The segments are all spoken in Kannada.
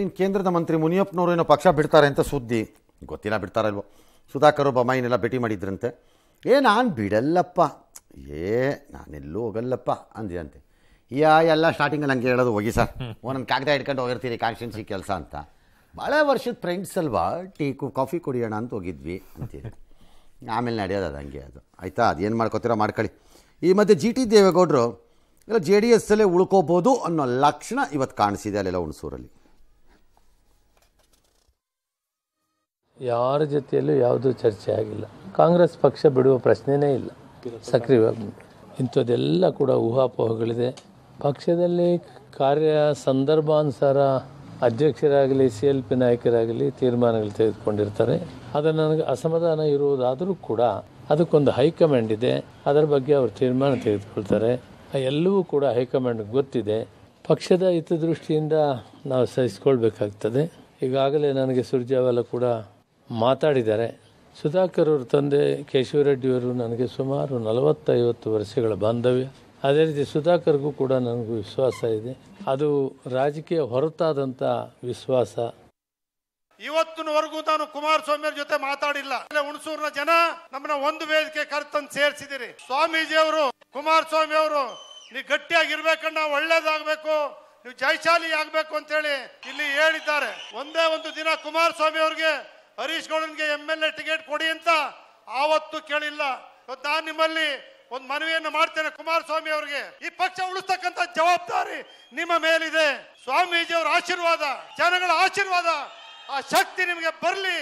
ಇನ್ನು ಕೇಂದ್ರದ ಮಂತ್ರಿ ಮುನಿಯಪ್ಪನವರು ಏನೋ ಪಕ್ಷ ಬಿಡ್ತಾರೆ ಅಂತ ಸುದ್ದಿ ಗೊತ್ತಿಲ್ಲ ಬಿಡ್ತಾರಲ್ವೋ ಸುಧಾಕರ್ ಬೊಮ್ಮಾಯಿನೆಲ್ಲ ಭೇಟಿ ಮಾಡಿದ್ರಂತೆ ಏ ನಾನು ಬಿಡಲ್ಲಪ್ಪ ಏ ನಾನೆಲ್ಲೂ ಹೋಗಲ್ಲಪ್ಪ ಅಂದೆ ಅಂತೆ ಯಾ ಎಲ್ಲ ಸ್ಟಾರ್ಟಿಂಗಲ್ಲಿ ಹಂಗೆ ಹೇಳೋದು ಹೋಗಿ ಸರ್ ಒಂದೊಂದು ಕಾಗದ ಇಟ್ಕೊಂಡು ಹೋಗಿರ್ತೀರಿ ಕಾನ್ಸ್ಟಿಟ್ಯೂನ್ಸಿ ಕೆಲಸ ಅಂತ ಭಾಳ ವರ್ಷದ ಫ್ರೆಂಡ್ಸ್ ಅಲ್ವಾ ಟೀ ಕಾಫಿ ಕುಡಿಯೋಣ ಅಂತ ಹೋಗಿದ್ವಿ ಅಂತೀರಿ ಆಮೇಲೆ ನಡೆಯೋದು ಅದು ಹಂಗೆ ಅದು ಆಯಿತಾ ಅದೇನು ಮಾಡ್ಕೋತೀರೋ ಮಾಡ್ಕೊಳ್ಳಿ ಈ ಮಧ್ಯೆ ಜಿ ಟಿ ದೇವೇಗೌಡರು ಇಲ್ಲ ಜೆ ಡಿ ಎಸ್ಸಲ್ಲೇ ಉಳ್ಕೋಬೋದು ಅನ್ನೋ ಲಕ್ಷಣ ಇವತ್ತು ಕಾಣಿಸಿದೆ ಅಲ್ಲೆಲ್ಲ ಹುಣಸೂರಲ್ಲಿ ಯಾರ ಜೊತೆಯಲ್ಲೂ ಯಾವುದೂ ಚರ್ಚೆ ಆಗಿಲ್ಲ ಕಾಂಗ್ರೆಸ್ ಪಕ್ಷ ಬಿಡುವ ಪ್ರಶ್ನೆನೇ ಇಲ್ಲ ಸಕ್ರಿಯವಾಗಿ ಇಂಥದ್ದೆಲ್ಲ ಕೂಡ ಊಹಾಪೋಹಗಳಿದೆ ಪಕ್ಷದಲ್ಲಿ ಕಾರ್ಯ ಸಂದರ್ಭಾನುಸಾರ ಅಧ್ಯಕ್ಷರಾಗಲಿ ಸಿ ಎಲ್ ಪಿ ನಾಯಕರಾಗಲಿ ತೀರ್ಮಾನಗಳು ತೆಗೆದುಕೊಂಡಿರ್ತಾರೆ ಅದನ್ನು ನನಗೆ ಅಸಮಾಧಾನ ಇರುವುದಾದರೂ ಕೂಡ ಅದಕ್ಕೊಂದು ಹೈಕಮಾಂಡ್ ಇದೆ ಅದರ ಬಗ್ಗೆ ಅವರು ತೀರ್ಮಾನ ತೆಗೆದುಕೊಳ್ತಾರೆ ಎಲ್ಲವೂ ಕೂಡ ಹೈಕಮಾಂಡ್ ಗೊತ್ತಿದೆ ಪಕ್ಷದ ಹಿತದೃಷ್ಟಿಯಿಂದ ನಾವು ಸಹಿಸಿಕೊಳ್ಬೇಕಾಗ್ತದೆ ಈಗಾಗಲೇ ನನಗೆ ಸುರ್ಜಾವಾಲ ಕೂಡ ಮಾತಾಡಿದ್ದಾರೆ ಸುಧಾಕರ್ ಅವರ ತಂದೆ ಕೇಶವರೆಡ್ಡಿಯವರು ನನಗೆ ಸುಮಾರು ನಲವತ್ತೈವತ್ತು ವರ್ಷಗಳ ಬಾಂಧವ್ಯ ಅದೇ ರೀತಿ ಸುಧಾಕರ್ಗೂ ಕೂಡ ನನಗೂ ವಿಶ್ವಾಸ ಇದೆ ಅದು ರಾಜಕೀಯ ಹೊರತಾದಂಥ ವಿಶ್ವಾಸ ಇವತ್ತಿನವರೆಗೂ ನಾನು ಕುಮಾರಸ್ವಾಮಿ ಜೊತೆ ಮಾತಾಡಿಲ್ಲ ಹುಣಸೂರಿನ ಜನ ನಮ್ಮನ್ನ ಒಂದು ವೇದಿಕೆ ಕರೆತಂದು ಸೇರಿಸಿದಿರಿ ಸ್ವಾಮೀಜಿ ಅವರು ಕುಮಾರಸ್ವಾಮಿ ಅವರು ನೀವು ಗಟ್ಟಿಯಾಗಿರ್ಬೇಕನ್ನ ಒಳ್ಳೇದಾಗಬೇಕು ನೀವು ಜಯಶಾಲಿ ಆಗಬೇಕು ಅಂತೇಳಿ ಇಲ್ಲಿ ಹೇಳಿದ್ದಾರೆ ಒಂದೇ ಒಂದು ದಿನ ಕುಮಾರಸ್ವಾಮಿ ಅವ್ರಿಗೆ ಹರೀಶ್ ಗೌಡನ್ಗೆ ಎಂ ಎಲ್ ಎ ಟಿಕೆಟ್ ಕೊಡಿ ಅಂತ ಆವತ್ತು ಕೇಳಿಲ್ಲ ನಾನು ನಿಮ್ಮಲ್ಲಿ ಒಂದು ಮನವಿಯನ್ನು ಮಾಡ್ತೇನೆ ಕುಮಾರಸ್ವಾಮಿ ಅವರಿಗೆ ಈ ಪಕ್ಷ ಉಳಿಸ್ತಕ್ಕಂಥ ಜವಾಬ್ದಾರಿ ನಿಮ್ಮ ಮೇಲಿದೆ ಸ್ವಾಮೀಜಿ ಅವರ ಆಶೀರ್ವಾದ ಜನಗಳ ಆಶೀರ್ವಾದ ಆ ಶಕ್ತಿ ನಿಮಗೆ ಬರಲಿ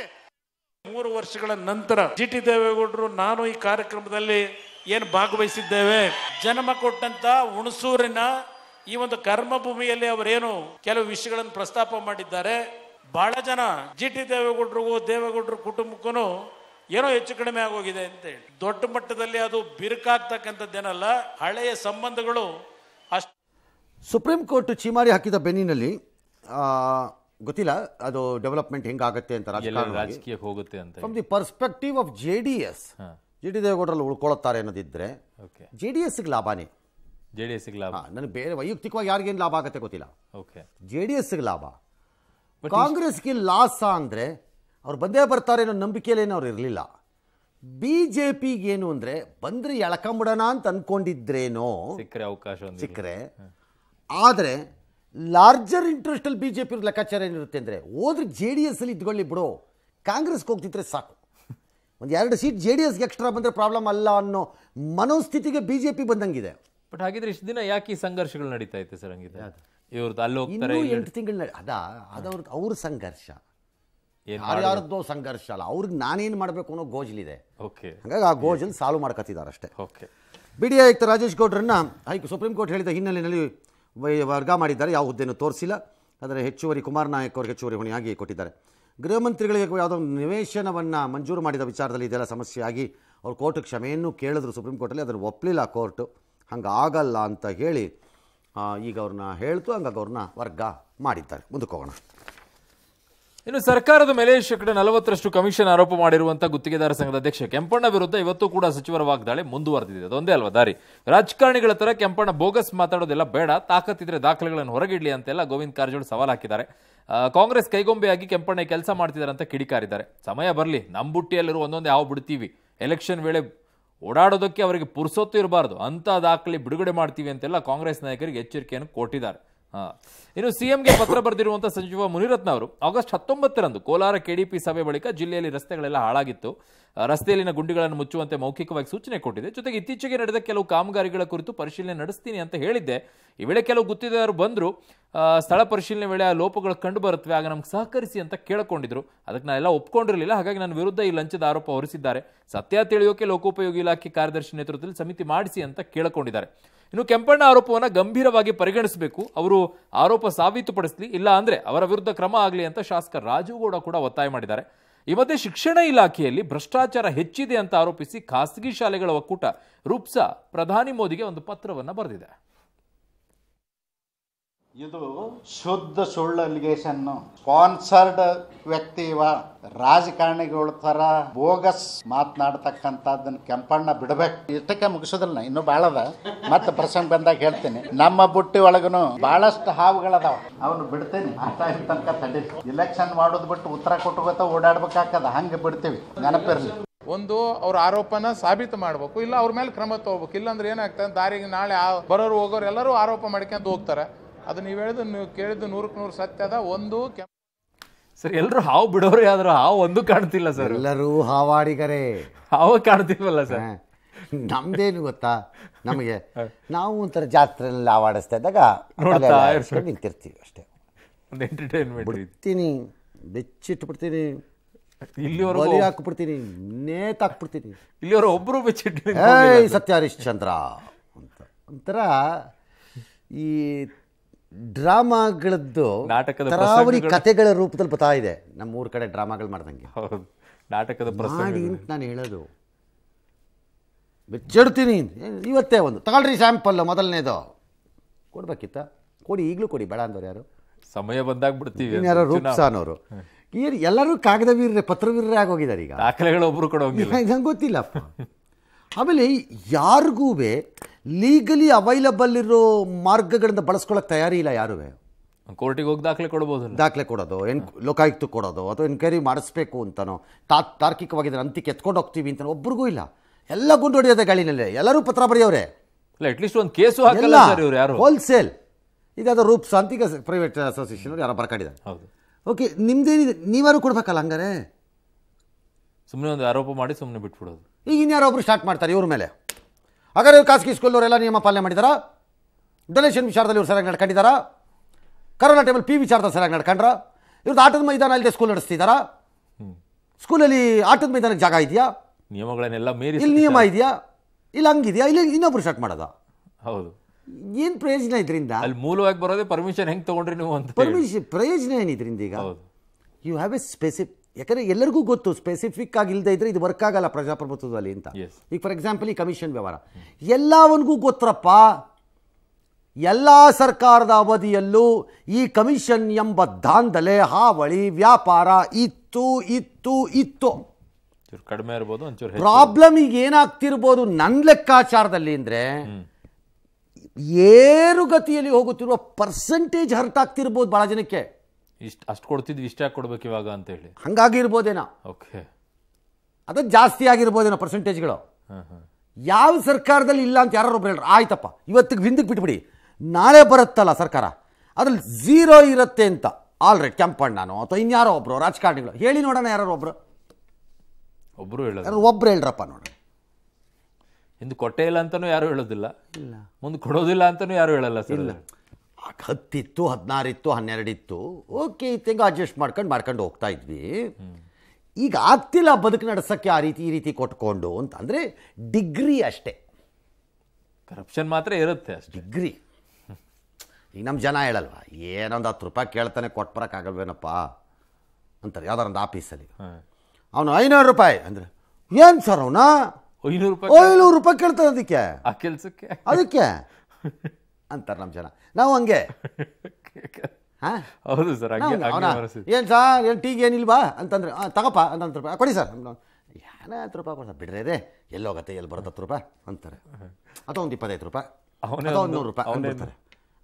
ಮೂರು ವರ್ಷಗಳ ನಂತರ ಜಿ ಟಿ ದೇವೇಗೌಡರು ನಾನು ಈ ಕಾರ್ಯಕ್ರಮದಲ್ಲಿ ಏನು ಭಾಗವಹಿಸಿದ್ದೇವೆ ಜನ್ಮ ಕೊಟ್ಟಂತ ಹುಣಸೂರಿನ ಈ ಒಂದು ಕರ್ಮಭೂಮಿಯಲ್ಲಿ ಅವರೇನು ಕೆಲವು ವಿಷಯಗಳನ್ನು ಪ್ರಸ್ತಾಪ ಮಾಡಿದ್ದಾರೆ ಬಹಳ ಜನ ಜಿ ಟಿ ದೇವೇಗೌಡರಿಗೂ ದೇವೇಗೌಡರ ಕುಟುಂಬಕ್ಕೂ ಏನೋ ಹೆಚ್ಚು ಕಡಿಮೆ ಆಗೋಗಿದೆ ಅಂತ ಹೇಳಿ ದೊಡ್ಡ ಮಟ್ಟದಲ್ಲಿ ಅದು ಬಿರುಕಾಗ್ತಕ್ಕಂಥದ್ದೇನಲ್ಲ ಹಳೆಯ ಸಂಬಂಧಗಳು ಅಷ್ಟು ಸುಪ್ರೀಂ ಕೋರ್ಟ್ ಚೀಮಾರಿ ಹಾಕಿದ ಬೆನ್ನಿನಲ್ಲಿ ಗೊತ್ತಿಲ್ಲ ಅದು ಡೆವಲಪ್ಮೆಂಟ್ ಹೆಂಗಾಗತ್ತೆ ಅಂತ ರಾಜಕೀಯಕ್ಕೆ ಹೋಗುತ್ತೆ ಅಂತ from the perspective of J D S G D ದೇವೇಗೌಡರಲ್ಲಿ ಉಳ್ಕೊಳತ್ತಾರೆ ಅನ್ನೋದಿದ್ರೆ ಜೆ ಡಿ ಎಸ್ಗೆ ಲಾಭನೇ ಜೆ ಡಿ ಎಸ್ಗೆ ಲಾಭ ನನಗೆ ಬೇರೆ ವೈಯಕ್ತಿಕವಾಗಿ ಯಾರಿಗೇನು ಲಾಭ ಆಗುತ್ತೆ ಗೊತ್ತಿಲ್ಲ ಓಕೆ ಜೆ ಡಿ ಎಸ್ಗೆ ಲಾಭ ಕಾಂಗ್ರೆಸ್ಗೆ ಲಾಸ ಅಂದರೆ ಅವ್ರು ಬಂದೇ ಬರ್ತಾರೆ ಅನ್ನೋ ನಂಬಿಕೆಯಲ್ಲೇನು ಅವ್ರು ಇರಲಿಲ್ಲ ಬಿ ಜೆ ಪಿಗೇನು ಅಂದರೆ ಬಂದರೆ ಎಳ್ಕೊಂಬಿಡೋಣ ಅಂತ ಅಂದ್ಕೊಂಡಿದ್ರೇನೋ ಸಿಕ್ಕರೆ ಅವಕಾಶ ಸಿಕ್ಕರೆ ಆದರೆ ಲಾರ್ಜರ್ ಇಂಟ್ರೆಸ್ಟಲ್ಲಿ ಬಿ ಜೆ ಪಿ ಲೆಕ್ಕಾಚಾರ ಏನಿರುತ್ತೆ ಅಂದರೆ ಹೋದ್ರೆ ಜೆ ಡಿ ಎಸ್ಸಲ್ಲಿ ಇದ್ಕೊಳ್ಳಿ ಬಿಡು ಕಾಂಗ್ರೆಸ್ಗೆ ಹೋಗ್ತಿದ್ರೆ ಸಾಕು ಒಂದು ಎರಡು ಸೀಟ್ ಜೆ ಡಿ ಎಸ್ಗೆ ಎಕ್ಸ್ಟ್ರಾ ಬಂದರೆ ಪ್ರಾಬ್ಲಮ್ ಅಲ್ಲ ಅನ್ನೋ ಮನೋಸ್ಥಿತಿಗೆ ಬಿ ಜೆ ಪಿ ಬಂದಂಗಿದೆ ಬಟ್ ಹಾಗಿದ್ರೆ ಇಷ್ಟು ದಿನ ಯಾಕೆ ಈ ಸಂಘರ್ಷಗಳು ನಡೀತಾ ಇತ್ತು ಸರ್ ಹಂಗಿದೆ ಇವ್ರದ್ದು ಅಲ್ಲಿ ಹೋಗ್ತಾರೆ ಎಂಟು ತಿಂಗಳ ಅದ ಅದವ್ರದ್ದು ಅವ್ರ ಸಂಘರ್ಷ ಯಾರ್ಯಾರದ್ದೋ ಸಂಘರ್ಷ ಅಲ್ಲ ಅವ್ರಿಗೆ ನಾನೇನು ಮಾಡಬೇಕು ಅನ್ನೋ ಗೋಜಲಿದೆ ಓಕೆ ಹಾಗಾಗಿ ಆ ಗೋಜಲ್ ಸಾಲು ಮಾಡ್ಕೊತಿದ್ದಾರೆ ಅಷ್ಟೇ ಓಕೆ ಬಿ ಡಿ ಆಯುಕ್ತ ರಾಜೇಶ್ ಗೌಡ್ರನ್ನ ಹೈಕ ಸುಪ್ರೀಂ ಕೋರ್ಟ್ ಹೇಳಿದ ಹಿನ್ನೆಲೆಯಲ್ಲಿ ವರ್ಗ ಮಾಡಿದ್ದಾರೆ ಯಾವ ಹುದ್ದೆಯನ್ನು ತೋರಿಸಿಲ್ಲ ಆದರೆ ಹೆಚ್ಚುವರಿ ಕುಮಾರ್ ನಾಯಕ್ ಅವ್ರಿಗೆ ಹೆಚ್ಚುವರಿ ಹೊಣೆಯಾಗಿ ಕೊಟ್ಟಿದ್ದಾರೆ ಗೃಹ ಮಂತ್ರಿಗಳಿಗೆ ಯಾವುದೋ ನಿವೇಶನವನ್ನು ಮಂಜೂರು ಮಾಡಿದ ವಿಚಾರದಲ್ಲಿ ಇದೆಲ್ಲ ಸಮಸ್ಯೆಯಾಗಿ ಆಗಿ ಅವರು ಕೋರ್ಟ್ ಕ್ಷಮೆಯನ್ನು ಕೇಳಿದ್ರು ಸುಪ್ರೀಂ ಕೋರ್ಟಲ್ಲಿ ಅದನ್ನು ಒಪ್ಪಲಿಲ್ಲ ಕೋರ್ಟು ಹಂಗಾಗಲ್ಲ ಅಂತ ಹೇಳಿ ಈಗ ಅವ್ರನ್ನ ಹೇಳ್ತು ಹಂಗಾಗಿ ಅವ್ರನ್ನ ವರ್ಗ ಮಾಡಿದ್ದಾರೆ ಮುಂದಕ್ಕೆ ಹೋಗೋಣ ಇನ್ನು ಸರ್ಕಾರದ ಮೇಲೆ ಶೇಕಡ ನಲವತ್ತರಷ್ಟು ಕಮಿಷನ್ ಆರೋಪ ಮಾಡಿರುವಂತಹ ಗುತ್ತಿಗೆದಾರ ಸಂಘದ ಅಧ್ಯಕ್ಷ ಕೆಂಪಣ್ಣ ವಿರುದ್ಧ ಇವತ್ತು ಕೂಡ ಸಚಿವರ ವಾಗ್ದಾಳಿ ಮುಂದುವರೆದಿದೆ ಅದೊಂದೇ ಅಲ್ವಾ ದಾರಿ ರಾಜಕಾರಣಿಗಳ ತರ ಕೆಂಪಣ್ಣ ಬೋಗಸ್ ಮಾತಾಡೋದೆಲ್ಲ ಬೇಡ ತಾಕತ್ತಿದ್ರೆ ದಾಖಲೆಗಳನ್ನು ಹೊರಗಿಡ್ಲಿ ಅಂತೆಲ್ಲ ಗೋವಿಂದ ಕಾರಜೋಳ ಸವಾಲು ಹಾಕಿದ್ದಾರೆ ಕಾಂಗ್ರೆಸ್ ಕೈಗೊಂಬೆಯಾಗಿ ಕೆಂಪಣ್ಣ ಕೆಲಸ ಮಾಡ್ತಿದ್ದಾರೆ ಅಂತ ಕಿಡಿಕಾರಿದ್ದಾರೆ ಸಮಯ ಬರಲಿ ನಮ್ಮ ಬುಟ್ಟಿಯಲ್ಲಿರುವ ಒಂದೊಂದೇ ಹಾವು ಬಿಡ್ತೀವಿ ಎಲೆಕ್ಷನ್ ವೇಳೆ ಓಡಾಡೋದಕ್ಕೆ ಅವರಿಗೆ ಪುರ್ಸೊತ್ತು ಇರಬಾರ್ದು ಅಂಥ ದಾಖಲೆ ಬಿಡುಗಡೆ ಮಾಡ್ತೀವಿ ಅಂತೆಲ್ಲ ಕಾಂಗ್ರೆಸ್ ನಾಯಕರಿಗೆ ಎಚ್ಚರಿಕೆಯನ್ನು ಕೊಟ್ಟಿದ್ದಾರೆ ಇನ್ನು ಸಿಎಂಗೆ ಪತ್ರ ಬರೆದಿರುವಂತಹ ಸಚಿವ ಮುನಿರತ್ನ ಅವರು ಆಗಸ್ಟ್ ಹತ್ತೊಂಬತ್ತರಂದು ಕೋಲಾರ ಕೆಡಿಪಿ ಸಭೆ ಬಳಿಕ ಜಿಲ್ಲೆಯಲ್ಲಿ ರಸ್ತೆಗಳೆಲ್ಲ ಹಾಳಾಗಿತ್ತು ರಸ್ತೆಯಲ್ಲಿನ ಗುಂಡಿಗಳನ್ನು ಮುಚ್ಚುವಂತೆ ಮೌಖಿಕವಾಗಿ ಸೂಚನೆ ಕೊಟ್ಟಿದೆ ಜೊತೆಗೆ ಇತ್ತೀಚೆಗೆ ನಡೆದ ಕೆಲವು ಕಾಮಗಾರಿಗಳ ಕುರಿತು ಪರಿಶೀಲನೆ ನಡೆಸ್ತೀನಿ ಅಂತ ಹೇಳಿದ್ದೆ ಈ ವೇಳೆ ಕೆಲವು ಗುತ್ತಿದಾರರು ಬಂದರು ಸ್ಥಳ ಪರಿಶೀಲನೆ ವೇಳೆ ಆ ಲೋಪಗಳು ಕಂಡು ಬರುತ್ತವೆ ಆಗ ನಮ್ಗೆ ಸಹಕರಿಸಿ ಅಂತ ಕೇಳಿಕೊಂಡಿದ್ರು ಅದಕ್ಕೆ ನಾನೆಲ್ಲ ಒಪ್ಕೊಂಡಿರಲಿಲ್ಲ ಹಾಗಾಗಿ ನನ್ನ ವಿರುದ್ಧ ಈ ಲಂಚದ ಆರೋಪ ಹೊರಿಸಿದ್ದಾರೆ ಸತ್ಯ ತಿಳಿಯೋಕೆ ಲೋಕೋಪಯೋಗಿ ಇಲಾಖೆ ಕಾರ್ಯದರ್ಶಿ ನೇತೃತ್ವದಲ್ಲಿ ಸಮಿತಿ ಮಾಡಿಸಿ ಅಂತ ಕೇಳಿಕೊಂಡಿದ್ದಾರೆ ಇನ್ನು ಕೆಂಪಣ್ಣ ಆರೋಪವನ್ನು ಗಂಭೀರವಾಗಿ ಪರಿಗಣಿಸಬೇಕು ಅವರು ಆರೋಪ ಸಾಬೀತುಪಡಿಸಲಿ ಇಲ್ಲ ಅಂದರೆ ಅವರ ವಿರುದ್ಧ ಕ್ರಮ ಆಗಲಿ ಅಂತ ಶಾಸಕ ರಾಜುಗೌಡ ಕೂಡ ಒತ್ತಾಯ ಮಾಡಿದ್ದಾರೆ ಈ ಮಧ್ಯೆ ಶಿಕ್ಷಣ ಇಲಾಖೆಯಲ್ಲಿ ಭ್ರಷ್ಟಾಚಾರ ಹೆಚ್ಚಿದೆ ಅಂತ ಆರೋಪಿಸಿ ಖಾಸಗಿ ಶಾಲೆಗಳ ಒಕ್ಕೂಟ ರೂಪ್ಸಾ ಪ್ರಧಾನಿ ಮೋದಿಗೆ ಒಂದು ಪತ್ರವನ್ನು ಬರೆದಿದೆ ಇದು ಶುದ್ಧ ಸುಳ್ಳು ಅಲಿಗೇಷನ್ ಸ್ಪಾನ್ಸರ್ಡ್ ವ್ಯಕ್ತಿ ಇವ ರಾಜಕಾರಣಿಗಳ ತರ ಬೋಗಸ್ ಮಾತನಾಡ್ತಕ್ಕಂಥದ್ದನ್ನ ಕೆಂಪಣ್ಣ ಬಿಡಬೇಕು ಇಷ್ಟಕ್ಕೆ ಮುಗಿಸೋದಿಲ್ಲ ಇನ್ನೂ ಭಾಳ ಅದ ಮತ್ತೆ ಪ್ರಸಂಗ ಬಂದಾಗ ಹೇಳ್ತೀನಿ ನಮ್ಮ ಬುಟ್ಟಿ ಒಳಗನು ಬಹಳಷ್ಟು ಹಾವುಗಳದಾವ ಅವನು ಬಿಡ್ತೇನೆ ತನಕ ತಡಿ ಇಲೆಕ್ಷನ್ ಮಾಡೋದು ಬಿಟ್ಟು ಉತ್ತರ ಕೊಟ್ಕೋತ ಓಡಾಡ್ಬೇಕಾಗ್ತದ ಹಂಗೆ ಬಿಡ್ತೀವಿ ನೆನಪಿರಲಿ ಒಂದು ಅವ್ರ ಆರೋಪನ ಸಾಬೀತು ಮಾಡಬೇಕು ಇಲ್ಲ ಅವ್ರ ಮೇಲೆ ಕ್ರಮ ತಗೋಬೇಕು ಇಲ್ಲಾಂದ್ರೆ ಏನಾಗ್ತದೆ ದಾರಿಗೆ ನಾಳೆ ಬರೋರು ಹೋಗೋರು ಎಲ್ಲರೂ ಆರೋಪ ಮಾಡ್ಕೊಂತ ಹೋಗ್ತಾರೆ ಅದು ನೀವು ಹೇಳಿದ ನೀವು ಕೇಳಿದ್ದು ನೂರಕ್ಕೆ ನೂರು ಸತ್ಯ ಅದ ಒಂದು ಸರ್ ಎಲ್ಲರೂ ಹಾವು ಬಿಡೋರು ಯಾವ್ದಾರು ಹಾವು ಒಂದು ಕಾಣ್ತಿಲ್ಲ ಸರ್ ಎಲ್ಲರೂ ಹಾವಾಡಿಗರೇ ಹಾವು ಕಾಣ್ತಿಲ್ವಲ್ಲ ಸರ್ ನಮ್ದೇನು ಗೊತ್ತಾ ನಮಗೆ ನಾವು ಒಂಥರ ಜಾತ್ರೆಯಲ್ಲಿ ಹಾವಾಡಿಸ್ತಾ ಇದ್ದಾಗ ನಿಂತಿರ್ತೀವಿ ಅಷ್ಟೇ ಒಂದು ಎಂಟರ್ಟೈನ್ಮೆಂಟ್ ಬಿಡ್ತೀನಿ ಬೆಚ್ಚಿಟ್ಬಿಡ್ತೀನಿ ಇಲ್ಲಿವರೆಗೂ ಹಾಕ್ಬಿಡ್ತೀನಿ ನೇತ್ ಹಾಕ್ಬಿಡ್ತೀನಿ ಇಲ್ಲಿವರು ಒಬ್ಬರು ಬೆಚ್ಚಿಟ್ಟು ಸತ್ಯ ಹರಿಶ್ಚಂದ್ರ ಅಂತ ಒಂಥರ ಈ ಡ್ರಾಮಾಗಳದ್ದು ನಾಟಕದ ತರಾವರಿ ಕಥೆಗಳ ರೂಪದಲ್ಲಿ ಬರ್ತಾ ಇದೆ ನಮ್ಮ ಊರ ಕಡೆ ಡ್ರಾಮಾಗಳು ಮಾಡ್ದಂಗೆ ನಾಟಕದ ಪ್ರಸಂಗ ನಾನು ಹೇಳೋದು ಬೆಚ್ಚಿಡ್ತೀನಿ ಇವತ್ತೇ ಒಂದು ತಗೊಳ್ರಿ ಸ್ಯಾಂಪಲ್ ಮೊದಲನೇದು ಕೊಡ್ಬೇಕಿತ್ತ ಕೊಡಿ ಈಗಲೂ ಕೊಡಿ ಬೇಡ ಅಂದವ್ರು ಯಾರು ಸಮಯ ಬಂದಾಗ ಬಿಡ್ತೀವಿ ಯಾರೋ ರೂಪ್ಸಾನವರು ಏನು ಎಲ್ಲರೂ ಕಾಗದ ವೀರ್ರೆ ಪತ್ರವೀರ್ರೆ ಆಗೋಗಿದ್ದಾರೆ ಈಗ ದಾಖಲೆಗಳು ಒಬ್ರು ಕೂಡ ನಂಗೆ ಗೊತ್ತಿಲ್ಲ ಆಮೇಲೆ ಯಾರಿಗೂ ಲೀಗಲಿ ಅವೈಲಬಲ್ ಇರೋ ಮಾರ್ಗಗಳಿಂದ ಬಳಸ್ಕೊಳ್ಳೋಕೆ ತಯಾರಿ ಇಲ್ಲ ಯಾರೂ ಕೋರ್ಟಿಗೆ ಹೋಗಿ ದಾಖಲೆ ಕೊಡ್ಬೋದು ದಾಖಲೆ ಕೊಡೋದು ಎನ್ ಲೋಕಾಯುಕ್ತ ಕೊಡೋದು ಅಥವಾ ಎನ್ಕ್ವೈರಿ ಮಾಡಿಸ್ಬೇಕು ಅಂತನೋ ತಾ ತಾರ್ಕಿಕವಾಗಿ ಅಂತಿಕ್ಕೆ ಎತ್ಕೊಂಡು ಹೋಗ್ತೀವಿ ಅಂತ ಒಬ್ರಿಗೂ ಇಲ್ಲ ಎಲ್ಲ ಗುಂಡು ಹೊಡೆಯೋದೆ ಗಾಳಿನಲ್ಲೇ ಎಲ್ಲರೂ ಪತ್ರ ಬರೆಯೋರೆ ಇಲ್ಲ ಅಟ್ಲೀಸ್ಟ್ ಒಂದು ಕೇಸು ಹಾಕಲ್ಲ ಯಾರು ಹೋಲ್ಸೇಲ್ ಈಗ ಅದರ ರೂಪ್ಸ್ ಅಂತ ಪ್ರೈವೇಟ್ ಅಸೋಸಿಯೇಷನ್ ಅವ್ರು ಯಾರೋ ಬರ್ಕೊಂಡಿದ್ದಾರೆ ಹೌದು ಓಕೆ ನಿಮ್ದೇನಿದೆ ನೀವಾರು ಕೊಡ್ಬೇಕಲ್ಲ ಹಂಗಾರೆ ಸುಮ್ಮನೆ ಒಂದು ಆರೋಪ ಮಾಡಿ ಸುಮ್ಮನೆ ಬಿಟ್ಬಿಡೋದು ಈಗ ಒಬ್ಬರು ಸ್ಟಾರ್ಟ್ ಮಾಡ್ತಾರೆ ಇವ್ರ ಮೇಲೆ ಹಾಗಾದ್ರೆ ಇವ್ರು ಖಾಸಗಿ ಸ್ಕೂಲ್ನವರೆಲ್ಲ ನಿಯಮ ಪಾಲನೆ ಮಾಡಿದಾರಾ ಡೊನೇಷನ್ ವಿಚಾರದಲ್ಲಿ ಇವ್ರು ಸರಿಯಾಗಿ ನಡ್ಕೊಂಡಿದ್ದಾರಾ ಕರೋನಾ ಟೈಮಲ್ಲಿ ಪಿ ವಿಚಾರದ ಸರಿಯಾಗಿ ನಡ್ಕೊಂಡ್ರ ಇವ್ರದ್ದು ಆಟದ ಮೈದಾನ ಅಲ್ಲದೆ ಸ್ಕೂಲ್ ನಡೆಸ್ತಿದಾರ ಸ್ಕೂಲಲ್ಲಿ ಆಟದ ಮೈದಾನಕ್ಕೆ ಜಾಗ ಇದೆಯಾ ನಿಯಮಗಳನ್ನೆಲ್ಲ ಮೀರಿ ಇಲ್ಲಿ ನಿಯಮ ಇದೆಯಾ ಇಲ್ಲ ಹಂಗಿದೆಯಾ ಇಲ್ಲಿ ಇನ್ನೊಬ್ರು ಸ್ಟಾರ್ಟ್ ಮಾಡೋದ ಹೌದು ಏನು ಪ್ರಯೋಜನ ಇದರಿಂದ ಅಲ್ಲಿ ಮೂಲವಾಗಿ ಬರೋದೇ ಪರ್ಮಿಷನ್ ಹೆಂಗೆ ತಗೊಂಡ್ರಿ ನೀವು ಅಂತ ಪರ್ಮಿಷನ್ ಪ್ರಯೋಜನ ಏನಿದ್ರಿಂದ ಈಗ ಯು ಹ್ಯಾವ್ ಎ ಸ್ಪೆಸಿಫಿಕ್ ಯಾಕಂದರೆ ಎಲ್ಲರಿಗೂ ಗೊತ್ತು ಸ್ಪೆಸಿಫಿಕ್ ಆಗಿ ಇಲ್ಲದೆ ಇದ್ದರೆ ಇದು ವರ್ಕ್ ಆಗಲ್ಲ ಪ್ರಜಾಪ್ರಭುತ್ವದಲ್ಲಿ ಅಂತ ಈಗ ಫಾರ್ ಎಕ್ಸಾಂಪಲ್ ಈ ಕಮಿಷನ್ ವ್ಯವಹಾರ ಎಲ್ಲವನಿಗೂ ಗೊತ್ತರಪ್ಪ ಎಲ್ಲ ಸರ್ಕಾರದ ಅವಧಿಯಲ್ಲೂ ಈ ಕಮಿಷನ್ ಎಂಬ ದಾಂಧಲೆ ಹಾವಳಿ ವ್ಯಾಪಾರ ಇತ್ತು ಇತ್ತು ಇತ್ತು ಕಡಿಮೆ ಇರ್ಬೋದು ಪ್ರಾಬ್ಲಮ್ ಈಗ ಏನಾಗ್ತಿರ್ಬೋದು ನನ್ನ ಲೆಕ್ಕಾಚಾರದಲ್ಲಿ ಅಂದರೆ ಏರುಗತಿಯಲ್ಲಿ ಹೋಗುತ್ತಿರುವ ಪರ್ಸೆಂಟೇಜ್ ಹರ್ಟ್ ಆಗ್ತಿರ್ಬೋದು ಭಾಳ ಜನಕ್ಕೆ ಇಷ್ಟು ಅಷ್ಟು ಕೊಡ್ತಿದ್ವಿ ಇಷ್ಟ ಕೊಡ್ಬೇಕು ಇವಾಗ ಅಂತ ಹೇಳಿ ಹಂಗಾಗಿರ್ಬೋದೇನೋ ಓಕೆ ಅದು ಜಾಸ್ತಿ ಆಗಿರ್ಬೋದೇನೋ ಪರ್ಸೆಂಟೇಜ್ಗಳು ಯಾವ ಸರ್ಕಾರದಲ್ಲಿ ಇಲ್ಲ ಅಂತ ಯಾರೊಬ್ರು ಹೇಳ್ರು ಆಯ್ತಪ್ಪ ಇವತ್ತಿಗೆ ಹಿಂದಕ್ಕೆ ಬಿಟ್ಬಿಡಿ ನಾಳೆ ಬರುತ್ತಲ್ಲ ಸರ್ಕಾರ ಅದ್ರಲ್ಲಿ ಝೀರೋ ಇರುತ್ತೆ ಅಂತ ರೈಟ್ ಕೆಂಪಣ್ಣನೋ ಅಥವಾ ಇನ್ಯಾರೋ ಒಬ್ಬರು ರಾಜಕಾರಣಿಗಳು ಹೇಳಿ ನೋಡೋಣ ಯಾರು ಒಬ್ಬರು ಒಬ್ಬರು ಹೇಳೋದು ಒಬ್ರು ಹೇಳ್ರಪ್ಪ ನೋಡೋಣ ಇಂದು ಕೊಟ್ಟೇ ಇಲ್ಲ ಅಂತಲೂ ಯಾರು ಹೇಳೋದಿಲ್ಲ ಇಲ್ಲ ಮುಂದೆ ಕೊಡೋದಿಲ್ಲ ಅಂತಲೂ ಯಾರು ಹೇಳಲ್ಲ ಸರ್ ಇಲ್ಲ ಹತ್ತಿತ್ತು ಹದಿನಾರಿತ್ತು ಹನ್ನೆರಡಿತ್ತು ಓಕೆ ತಿಂಗ ಅಡ್ಜಸ್ಟ್ ಮಾಡ್ಕೊಂಡು ಮಾಡ್ಕೊಂಡು ಹೋಗ್ತಾ ಇದ್ವಿ ಈಗ ಆಗ್ತಿಲ್ಲ ಬದುಕು ನಡೆಸೋಕ್ಕೆ ಆ ರೀತಿ ಈ ರೀತಿ ಕೊಟ್ಕೊಂಡು ಅಂತ ಅಂದರೆ ಡಿಗ್ರಿ ಅಷ್ಟೇ ಕರಪ್ಷನ್ ಮಾತ್ರ ಇರುತ್ತೆ ಅಷ್ಟು ಡಿಗ್ರಿ ಈಗ ನಮ್ಮ ಜನ ಹೇಳಲ್ವಾ ಏನೊಂದು ಹತ್ತು ರೂಪಾಯಿ ಕೇಳ್ತಾನೆ ಕೊಟ್ಬರಕ್ಕಾಗಲ್ವೇನಪ್ಪ ಅಂತಾರೆ ಯಾವ್ದಾರ ಒಂದು ಆಫೀಸಲ್ಲಿ ಅವನು ಐನೂರು ರೂಪಾಯಿ ಅಂದರೆ ಏನು ಸರ್ ಅವನ ಐನೂರು ರೂಪಾಯಿ ಐನೂರು ರೂಪಾಯಿ ಕೇಳ್ತಾನೆ ಅದಕ್ಕೆ ಆ ಕೆಲಸಕ್ಕೆ ಅದಕ್ಕೆ ಅಂತಾರೆ ನಮ್ಮ ಜನ ನಾವು ಹಂಗೆ ಹೌದು ಸರ್ ಏನು ಸರ್ ಏನು ಟೀಗೆ ಏನಿಲ್ವಾ ಅಂತಂದ್ರೆ ತಗಪ್ಪ ತಗಪ್ಪ ಹತ್ತು ರೂಪಾಯಿ ಕೊಡಿ ಸರ್ ಏನೇ ಹತ್ತು ರೂಪಾಯಿ ಕೊಡಿ ಸರ್ ಬಿಡ್ರೆ ಇದೆ ಎಲ್ಲೋಗತ್ತೆ ಎಲ್ಲಿ ಬರುತ್ತೆ ಹತ್ತು ರೂಪಾಯಿ ಅಂತಾರೆ ಅಥವಾ ಒಂದು ಇಪ್ಪತ್ತೈದು ರೂಪಾಯಿ ಅಥವಾ ನೂರು ರೂಪಾಯಿ ಅವ್ನು ಇರ್ತಾರೆ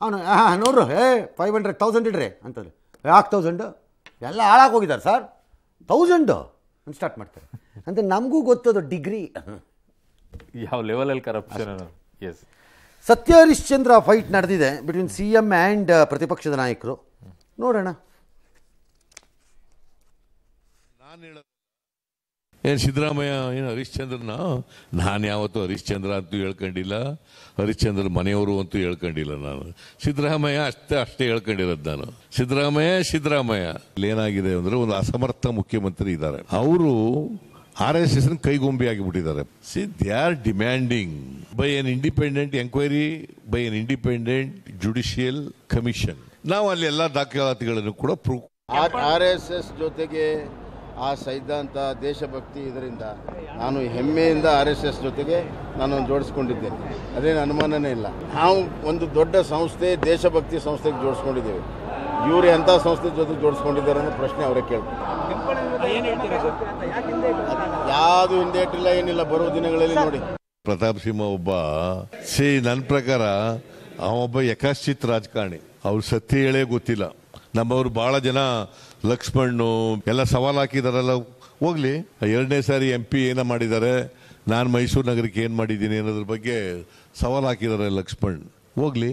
ಅವನು ಹಾಂ ನೂರು ಏ ಫೈವ್ ಹಂಡ್ರೆಡ್ ತೌಸಂಡ್ ಇಡ್ರಿ ಅಂತಂದ್ರೆ ಯಾಕೆ ತೌಸಂಡು ಎಲ್ಲ ಹಾಳಾಗೋಗಿದ್ದಾರೆ ಹೋಗಿದ್ದಾರೆ ಸರ್ ತೌಸಂಡು ಅಂತ ಸ್ಟಾರ್ಟ್ ಮಾಡ್ತಾರೆ ಅಂದರೆ ನಮಗೂ ಗೊತ್ತದು ಡಿಗ್ರಿ ಯಾವ ಲೆವೆಲಲ್ಲಿ ಕರಪ್ಷನ್ ಎಸ್ ಸತ್ಯ ಹರಿಶ್ಚಂದ್ರ ಫೈಟ್ ನಡೆದಿದೆ ಬಿಟ್ವೀನ್ ಸಿ ಎಂ ಆ್ಯಂಡ್ ಪ್ರತಿಪಕ್ಷದ ನಾಯಕರು ನೋಡೋಣ ಏನು ಸಿದ್ದರಾಮಯ್ಯ ಏನು ಹರಿಶ್ಚಂದ್ರನ ನಾನು ಯಾವತ್ತೂ ಹರಿಶ್ಚಂದ್ರ ಅಂತೂ ಹೇಳ್ಕೊಂಡಿಲ್ಲ ಹರಿಶ್ಚಂದ್ರ ಮನೆಯವರು ಅಂತೂ ಹೇಳ್ಕೊಂಡಿಲ್ಲ ನಾನು ಸಿದ್ದರಾಮಯ್ಯ ಅಷ್ಟೇ ಅಷ್ಟೇ ಹೇಳ್ಕೊಂಡಿರೋದು ನಾನು ಸಿದ್ದರಾಮಯ್ಯ ಸಿದ್ದರಾಮಯ್ಯ ಏನಾಗಿದೆ ಅಂದರೆ ಒಂದು ಅಸಮರ್ಥ ಮುಖ್ಯಮಂತ್ರಿ ಇದ್ದಾರೆ ಅವರು ಆರ್ ಎಸ್ ಎಸ್ ಕೈಗೊಂಬೆ ಆಗಿಬಿಟ್ಟಿದ್ದಾರೆ see they are demanding by an independent enquiry by an independent judicial commission ನಾವು ಅಲ್ಲಿ ಎಲ್ಲ ದಾಖಲಾತಿಗಳನ್ನು ಕೂಡ ಪ್ರೂವ್ ಆರ್ ಎಸ್ ಎಸ್ ಜೊತೆಗೆ ಆ ಸೈದ್ಧಾಂತ ದೇಶಭಕ್ತಿ ಇದರಿಂದ ನಾನು ಹೆಮ್ಮೆಯಿಂದ ಆರ್ ಎಸ್ ಎಸ್ ಜೊತೆಗೆ ನಾನು ಜೋಡಿಸ್ಕೊಂಡಿದ್ದೇನೆ ಅದೇನು ಅನುಮಾನನೇ ಇಲ್ಲ ನಾವು ಒಂದು ದೊಡ್ಡ ಸಂಸ್ಥೆ ದೇಶಭಕ್ತಿ ಸಂಸ್ಥೆಗೆ ಜೋಡಿಸ್ಕೊಂಡಿದ್ದೇವೆ ಇವರು ಎಂಥ ಸಂಸ್ಥೆ ಜೊತೆ ಜೋಡಿಸ್ಕೊಂಡಿದ್ದಾರೆ ಅನ್ನೋ ಪ್ರಶ್ನೆ ಅವರೇ ಕೇಳ್ತಾರೆ ಯಾವುದು ಇಟ್ಟಿಲ್ಲ ಏನಿಲ್ಲ ಬರುವ ದಿನಗಳಲ್ಲಿ ನೋಡಿ ಪ್ರತಾಪ್ ಸಿಂಹ ಒಬ್ಬ ಸಿ ನನ್ನ ಪ್ರಕಾರ ಅವೊಬ್ಬ ಯಕಾಶ್ಚಿತ್ ರಾಜಕಾರಣಿ ಅವ್ರು ಸತ್ತಿ ಹೇಳೇ ಗೊತ್ತಿಲ್ಲ ನಮ್ಮವ್ರು ಭಾಳ ಜನ ಲಕ್ಷ್ಮಣ್ಣು ಎಲ್ಲ ಸವಾಲು ಹಾಕಿದಾರಲ್ಲ ಹೋಗ್ಲಿ ಎರಡನೇ ಸಾರಿ ಎಂ ಪಿ ಏನೋ ಮಾಡಿದ್ದಾರೆ ನಾನು ಮೈಸೂರು ನಗರಕ್ಕೆ ಏನು ಮಾಡಿದ್ದೀನಿ ಅನ್ನೋದ್ರ ಬಗ್ಗೆ ಸವಾಲು ಹಾಕಿದ್ದಾರೆ ಲಕ್ಷ್ಮಣ್ ಹೋಗ್ಲಿ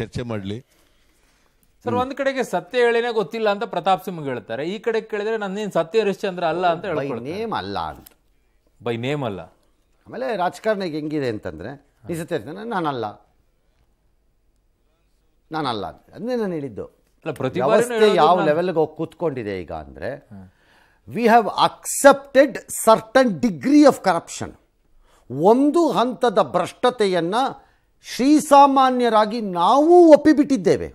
ಚರ್ಚೆ ಮಾಡಲಿ ಸರ್ ಒಂದ್ ಕಡೆಗೆ ಸತ್ಯ ಹೇಳಿನೇ ಗೊತ್ತಿಲ್ಲ ಅಂತ ಪ್ರತಾಪ್ ಸಿಂಗ್ ಹೇಳ್ತಾರೆ ಈ ಕಡೆ ಕೇಳಿದ್ರೆ ನನ್ನೇನು ಸತ್ಯ ಹರಿಶ್ಚಂದ್ರ ಅಲ್ಲ ಅಂತ ಬೈ ನೇಮ್ ಅಲ್ಲ ಅಂತ ಬೈ ನೇಮ್ ಅಲ್ಲ ಆಮೇಲೆ ರಾಜಕಾರಣ ಅಂತಂದ್ರೆ ಹೆಂಗಿದೆ ಅಂತಂದರೆ ನಿಜತೆ ನಾನಲ್ಲ ನಾನಲ್ಲ ಅದನ್ನೇ ನಾನು ಹೇಳಿದ್ದು ಯಾವ ಲೆವೆಲ್ಗೆ ಹೋಗಿ ಕೂತ್ಕೊಂಡಿದೆ ಈಗ ಅಂದರೆ we have accepted certain degree of corruption ಒಂದು ಹಂತದ ಭ್ರಷ್ಟತೆಯನ್ನು ಶ್ರೀಸಾಮಾನ್ಯರಾಗಿ ನಾವು ಒಪ್ಪಿಬಿಟ್ಟಿದ್ದೇವೆ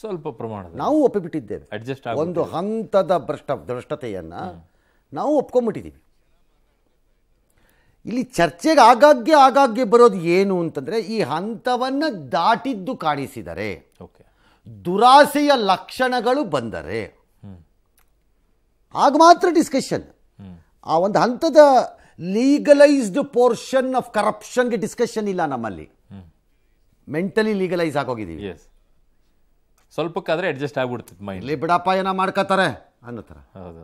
ಸ್ವಲ್ಪ ಪ್ರಮಾಣ ನಾವು ಒಪ್ಪಿಬಿಟ್ಟಿದ್ದೇವೆ ಅಡ್ಜಸ್ಟ್ ಒಂದು ಹಂತದ ಭ್ರಷ್ಟ ಭ್ರಷ್ಟತೆಯನ್ನು ನಾವು ಒಪ್ಕೊಂಬಿಟ್ಟಿದ್ದೀವಿ ಇಲ್ಲಿ ಚರ್ಚೆಗೆ ಆಗಾಗ್ಗೆ ಆಗಾಗ್ಗೆ ಬರೋದು ಏನು ಅಂತಂದರೆ ಈ ಹಂತವನ್ನು ದಾಟಿದ್ದು ಕಾಣಿಸಿದರೆ ಓಕೆ ದುರಾಸೆಯ ಲಕ್ಷಣಗಳು ಬಂದರೆ ಆಗ ಮಾತ್ರ ಡಿಸ್ಕಷನ್ ಆ ಒಂದು ಹಂತದ ಲೀಗಲೈಸ್ಡ್ ಪೋರ್ಷನ್ ಆಫ್ ಕರಪ್ಷನ್ಗೆ ಡಿಸ್ಕಷನ್ ಇಲ್ಲ ನಮ್ಮಲ್ಲಿ ಮೆಂಟಲಿ ಲೀಗಲೈಸ್ ಆಗೋಗಿದ್ದೀವಿ ಸ್ವಲ್ಪಕ್ಕಾದ್ರೆ ಅಡ್ಜಸ್ಟ್ ಆಗ್ಬಿಡ್ತಿತ್ತು ಮೈಂಡ್ ಇಲ್ಲಿ ಬಿಡಪ್ಪ ಏನೋ ಮಾಡ್ಕೋತಾರೆ ಅನ್ನೋ ಥರ ಹೌದು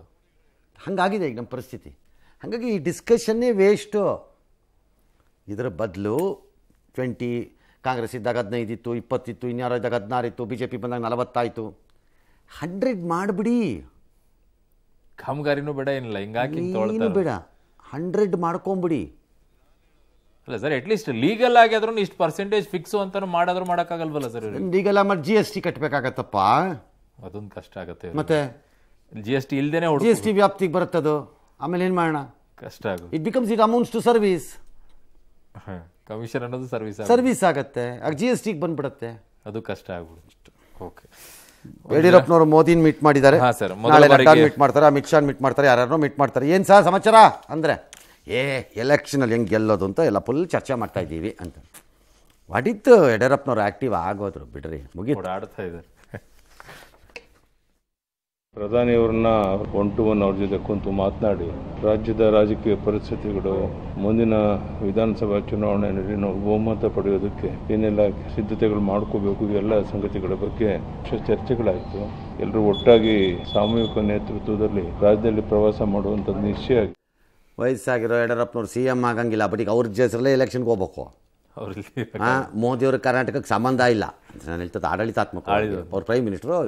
ಹಾಗಾಗಿದೆ ಈಗ ನಮ್ಮ ಪರಿಸ್ಥಿತಿ ಹಾಗಾಗಿ ಈ ಡಿಸ್ಕಷನ್ನೇ ವೇಸ್ಟು ಇದರ ಬದಲು ಟ್ವೆಂಟಿ ಕಾಂಗ್ರೆಸ್ ಇದ್ದಾಗ ಹದಿನೈದಿತ್ತು ಇಪ್ಪತ್ತಿತ್ತು ಇನ್ಯಾರೋ ಇದ್ದಾಗ ಇತ್ತು ಬಿ ಜೆ ಪಿ ಬಂದಾಗ ನಲವತ್ತಾಯಿತು ಹಂಡ್ರೆಡ್ ಮಾಡಿಬಿಡಿ ಕಾಮಗಾರಿನೂ ಬೇಡ ಏನಿಲ್ಲ ಹಿಂಗಾಗಿ ಬೇಡ ಹಂಡ್ರೆಡ್ ಮಾಡ್ಕೊಂಬಿಡಿ ಅಲ್ಲ ಸರ್ ಅಟ್ ಲೀಸ್ಟ್ ಲೀಗಲ್ ಆಗಿ ಇಷ್ಟು ಪರ್ಸೆಂಟೇಜ್ ಫಿಕ್ಸ್ ಅಂತ ಮಾಡಾದ್ರೂ ಮಾಡೋಕ್ಕಾಗಲ್ವಲ್ಲ ಸರ್ ಲೀಗಲ್ ಆಮೇಲೆ ಜಿ ಎಸ್ ಟಿ ಕಟ್ಟಬೇಕಾಗತ್ತಪ್ಪ ಅದೊಂದು ಕಷ್ಟ ಆಗುತ್ತೆ ಮತ್ತೆ ಜಿ ಎಸ್ ಟಿ ಇಲ್ಲದೇ ಜಿ ಎಸ್ ಟಿ ವ್ಯಾಪ್ತಿಗೆ ಬರುತ್ತದು ಆಮೇಲೆ ಏನು ಮಾಡೋಣ ಕಷ್ಟ ಆಗುತ್ತೆ it becomes it amounts to service commission ಅನ್ನೋದು ಸರ್ವಿಸ್ ಸರ್ವಿಸ್ ಆಗುತ್ತೆ ಆಗ ಜಿ ಎಸ್ ಟಿಗೆ ಬಂದ್ಬಿಡುತ್ತೆ ಅದು ಕಷ್ಟ ಆಗ್ಬಿಡುತ್ತೆ ಓಕೆ ಯಡಿಯೂರಪ್ಪನವರು ಮೋದಿನ ಮೀಟ್ ಮಾಡಿದ್ದಾರೆ ಮೀಟ್ ಮಾಡ್ತಾರೆ ಅಮಿತ್ ಶಾ ಮೀಟ್ ಮಾಡ್ತಾರೆ ಯಾರು ಮೀಟ್ ಮಾಡ್ತಾರೆ ಏನು ಸಹ ಸಮಾಚಾರ ಅಂದ್ರೆ ಏ ಎಲೆಕ್ಷನಲ್ಲಿ ಹೆಂಗೆ ಗೆಲ್ಲೋದು ಅಂತ ಎಲ್ಲ ಫುಲ್ ಚರ್ಚೆ ಮಾಡ್ತಾ ಇದ್ದೀವಿ ಅಂತ ಹೊಡಿತು ಯಡಿಯೂರಪ್ಪನವ್ರು ಆ್ಯಕ್ಟಿವ್ ಆಗೋದ್ರು ಬಿಡ್ರಿ ಮುಗಿ ಆಡ್ತಾ ಇದ್ದಾರೆ ಪ್ರಧಾನಿಯವ್ರನ್ನ ಒನ್ ಟು ಒನ್ ಅವ್ರ ಜೊತೆ ಕುಂತು ಮಾತನಾಡಿ ರಾಜ್ಯದ ರಾಜಕೀಯ ಪರಿಸ್ಥಿತಿಗಳು ಮುಂದಿನ ವಿಧಾನಸಭಾ ಚುನಾವಣೆಯಲ್ಲಿ ನಾವು ಬಹುಮತ ಪಡೆಯೋದಕ್ಕೆ ಏನೆಲ್ಲ ಸಿದ್ಧತೆಗಳು ಮಾಡ್ಕೋಬೇಕು ಎಲ್ಲ ಸಂಗತಿಗಳ ಬಗ್ಗೆ ಚರ್ಚೆಗಳಾಯಿತು ಎಲ್ಲರೂ ಒಟ್ಟಾಗಿ ಸಾಮೂಹಿಕ ನೇತೃತ್ವದಲ್ಲಿ ರಾಜ್ಯದಲ್ಲಿ ಪ್ರವಾಸ ಮಾಡುವಂಥದ್ದು ನಿಶ್ಚಯ ವಯಸ್ಸಾಗಿರೋ ಯಡಿಯೂರಪ್ಪನವ್ರು ಸಿ ಎಮ್ ಆಗಂಗಿಲ್ಲ ಬಟ್ ಈಗ ಅವ್ರ ಜಸರಲ್ಲೇ ಎಲೆಕ್ಷನ್ಗೆ ಹೋಗ್ಬೇಕು ಹಾಂ ಮೋದಿಯವ್ರ ಕರ್ನಾಟಕಕ್ಕೆ ಸಂಬಂಧ ಇಲ್ಲ ನಾನು ಹೇಳ್ತದ ಆಡಳಿತಾತ್ಮಕ ಅವ್ರ ಪ್ರೈಮ್ ಮಿನಿಸ್ಟ್ರು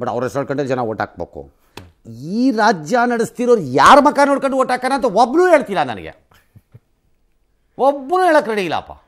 ಬಟ್ ಅವ್ರ ಹೆಸರು ಕಂಡ್ರೆ ಜನ ಓಟ್ ಹಾಕ್ಬೇಕು ಈ ರಾಜ್ಯ ನಡೆಸ್ತಿರೋರು ಯಾರ ಮಕ್ಕ ನೋಡ್ಕೊಂಡು ಓಟ್ ಹಾಕೋಣ ಅಂತ ಒಬ್ಬನೂ ಹೇಳ್ತಿಲ್ಲ ನನಗೆ ಒಬ್ಬನು ಹೇಳಕ್ಕೆ ರೆಡಿ ಇಲ್ಲಪ್ಪ